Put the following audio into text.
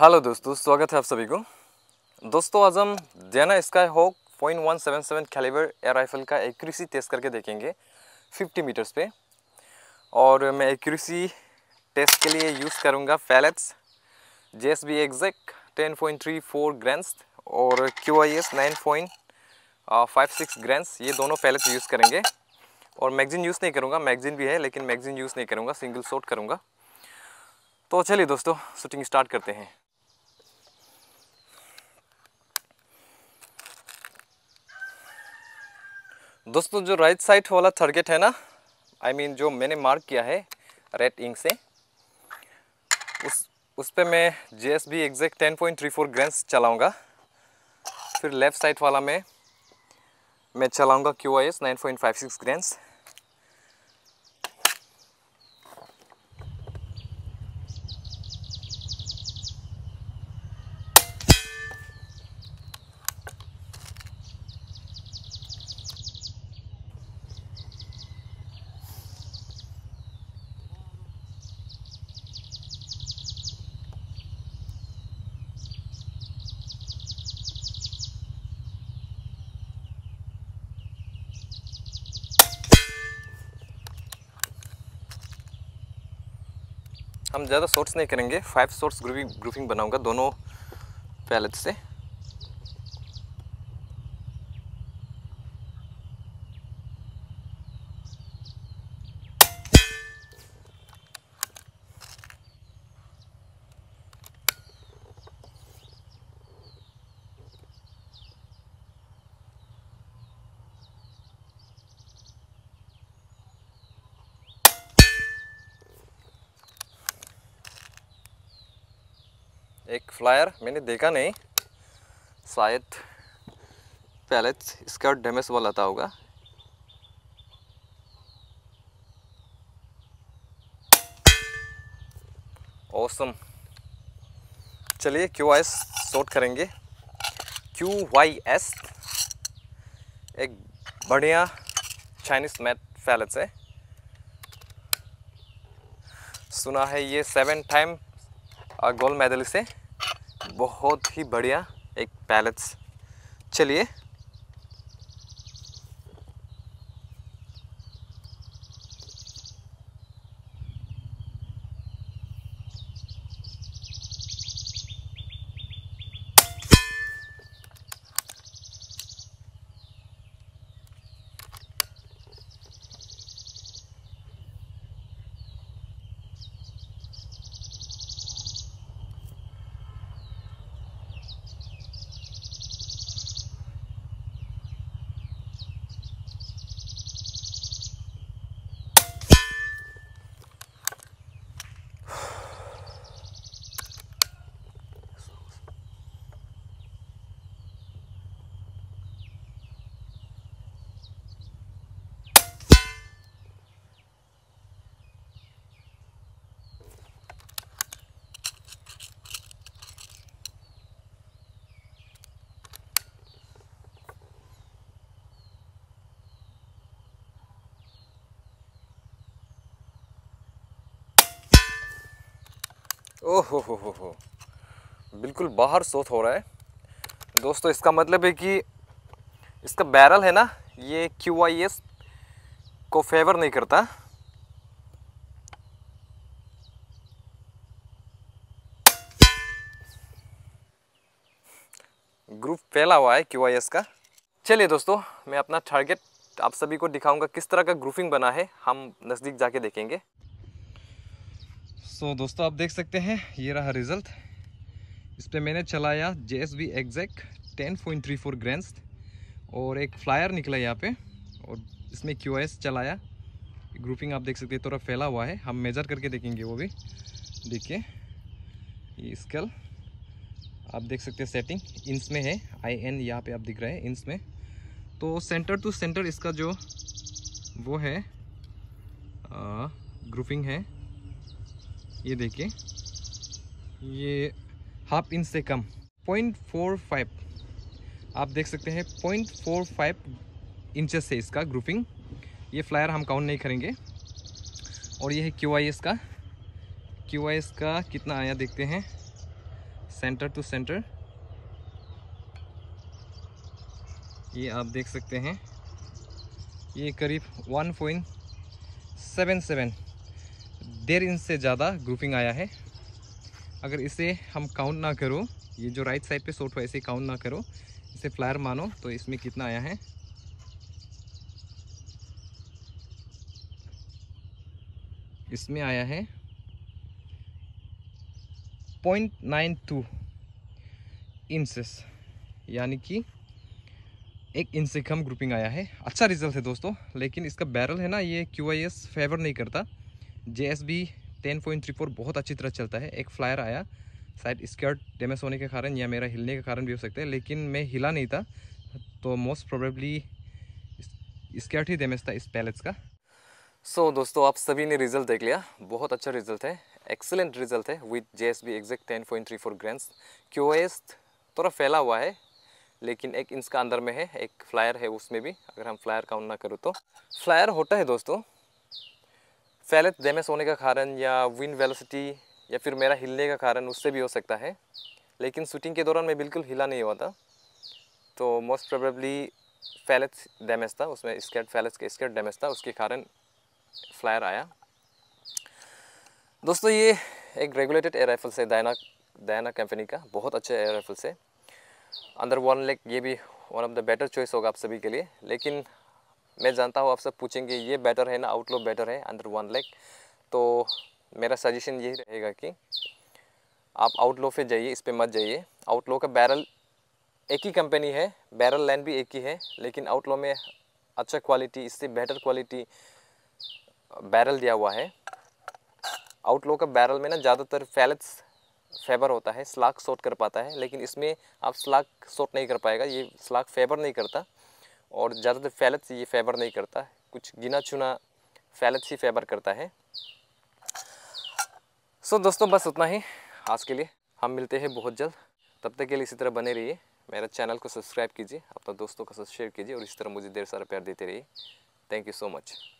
hello दोस्तों स्वागत है आप सभी को दोस्तों आज हम जेना sky hawk point one seven seven caliber air rifle का एक्यूरेसी टेस्ट करके देखेंगे 50 मीटर्स पे और मैं एक्यूरेसी टेस्ट के लिए यूज़ करूँगा pellets J S B exact ten point three four grains और Q I S nine point five six grains ये दोनों फैलेट्स यूज़ करेंगे और मैगजीन यूज़ नहीं करूँगा मैगजीन भी है लेकिन मैगजीन यूज़ नहीं करूँगा सिंगल शॉट करूँगा तो चलिए दोस्तों शूटिंग स्टार्ट करते हैं दोस्तों जो राइट साइड वाला थर्गेट है ना आई I मीन mean, जो मैंने मार्क किया है रेड इंक से उस उस पर मैं J S B exact ten point three four grains चलाऊँगा फिर लेफ़्ट साइड वाला में मैं चलाऊँगा Q I S nine point five six grains हम ज़्यादा सोर्स नहीं करेंगे फाइव सोर्स ग्रुपिंग ग्रुपिंग बनाऊंगा दोनों पैलेट से फ्लायर मैंने देखा नहीं शायद पहले इसका डैमेज वाला था होगा ओसम चलिए क्यू आई एस शॉर्ट करेंगे क्यू वाई एस एक बढ़िया चाइनीज मैथ फैलेट्स है सुना है ये सेवन टाइम गोल्ड मेडल से बहुत ही बढ़िया एक पैलेट्स चलिए ओहो हो हो हो बिल्कुल बाहर सोत हो रहा है दोस्तों इसका मतलब है कि इसका बैरल है ना ये क्यू आई एस को फेवर नहीं करता ग्रुप फैला हुआ है क्यू आई एस का चलिए दोस्तों मैं अपना टारगेट आप सभी को दिखाऊंगा किस तरह का ग्रुपिंग बना है हम नज़दीक जाके देखेंगे सो so, दोस्तों आप देख सकते हैं ये रहा रिजल्ट इस पर मैंने चलाया J S B exact ten point three four grain और एक फ्लायर निकला यहाँ पे और इसमें क्यू एस चलाया ग्रुपिंग आप देख सकते हैं थोड़ा फैला हुआ है हम मेजर करके देखेंगे वो भी देखिए ये स्केल आप देख सकते हैं सेटिंग इंस में है आई एन यहाँ पे आप दिख रहे हैं इंस में तो सेंटर टू सेंटर इसका जो वो है ग्रुपिंग है ये देखिए ये हाफ इंच से कम पॉइंट फोर फाइव आप देख सकते हैं पॉइंट फोर फाइव इंचज से इसका ग्रुपिंग ये फ्लायर हम काउंट नहीं करेंगे और ये है क्यू आई एस का क्यू आई एस का कितना आया देखते हैं सेंटर टू सेंटर ये आप देख सकते हैं ये करीब वन पॉइंट सेवन सेवन डेढ़ इंच से ज़्यादा ग्रुपिंग आया है अगर इसे हम काउंट ना करो ये जो राइट साइड पे सोट हुआ इसे काउंट ना करो इसे फ्लायर मानो तो इसमें कितना आया है इसमें आया है पॉइंट नाइन टू इंचेस यानी कि एक इंच से कम ग्रुपिंग आया है अच्छा रिजल्ट है दोस्तों लेकिन इसका बैरल है ना ये क्यू आई एस फेवर नहीं करता J S B ten point three four बहुत अच्छी तरह चलता है एक फ्लायर आया शायद स्कर्ट डैमेज होने के कारण या मेरा हिलने के कारण भी हो सकता है लेकिन मैं हिला नहीं था तो मोस्ट प्रोबेबली स्कर्ट ही डैमेज था इस पैलेट्स का सो so, दोस्तों आप सभी ने रिजल्ट देख लिया बहुत अच्छा रिजल्ट है एक्सेलेंट रिजल्ट है with J S B exact ten point three four grand Q S थोड़ा फैला हुआ है लेकिन एक इंच का अंदर में है एक फ्लायर है उसमें भी अगर हम फ्लायर काउंट ना करूँ तो फ्लायर होता है दोस्तों फैले डैमेज तो होने का कारण या विंड वेलोसिटी या फिर मेरा हिलने का कारण उससे भी हो सकता है लेकिन शूटिंग के दौरान मैं बिल्कुल हिला नहीं हुआ था तो मोस्ट प्रोबेबली फैलेट डैमेज था उसमें स्केट फैलेट का स्केट डैमेज था उसके कारण फ्लायर आया दोस्तों ये एक रेगुलेटेड एयर राइफल्स है डायना डायना कंपनी का बहुत अच्छे एयर राइफल्स है अंदर वन लेक ये भी one of the better choice होगा आप सभी के लिए लेकिन मैं जानता हूँ आप सब पूछेंगे ये बेटर है ना आउटलो बेटर है अंडर वन लेग तो मेरा सजेशन यही रहेगा कि आप आउटलो पे जाइए इस पर मत जाइए आउटलो का बैरल एक ही कंपनी है बैरल लाइन भी एक ही है लेकिन आउटलो में अच्छा क्वालिटी इससे बेटर क्वालिटी बैरल दिया हुआ है आउटलो का बैरल में ना ज़्यादातर फैलेट्स फेबर होता है स्लाक शॉट कर पाता है लेकिन इसमें आप स्लाक शॉट नहीं कर पाएगा ये स्लाक फेबर नहीं करता और ज़्यादातर फैलत ये फेवर नहीं करता कुछ गिना चुना फैलत ही फेवर करता है सो दोस्तों बस उतना ही आज के लिए हम मिलते हैं बहुत जल्द तब तक के लिए इसी तरह बने रहिए मेरा चैनल को सब्सक्राइब कीजिए अपने दोस्तों के साथ शेयर कीजिए और इस तरह मुझे देर सारा प्यार देते रहिए थैंक यू सो मच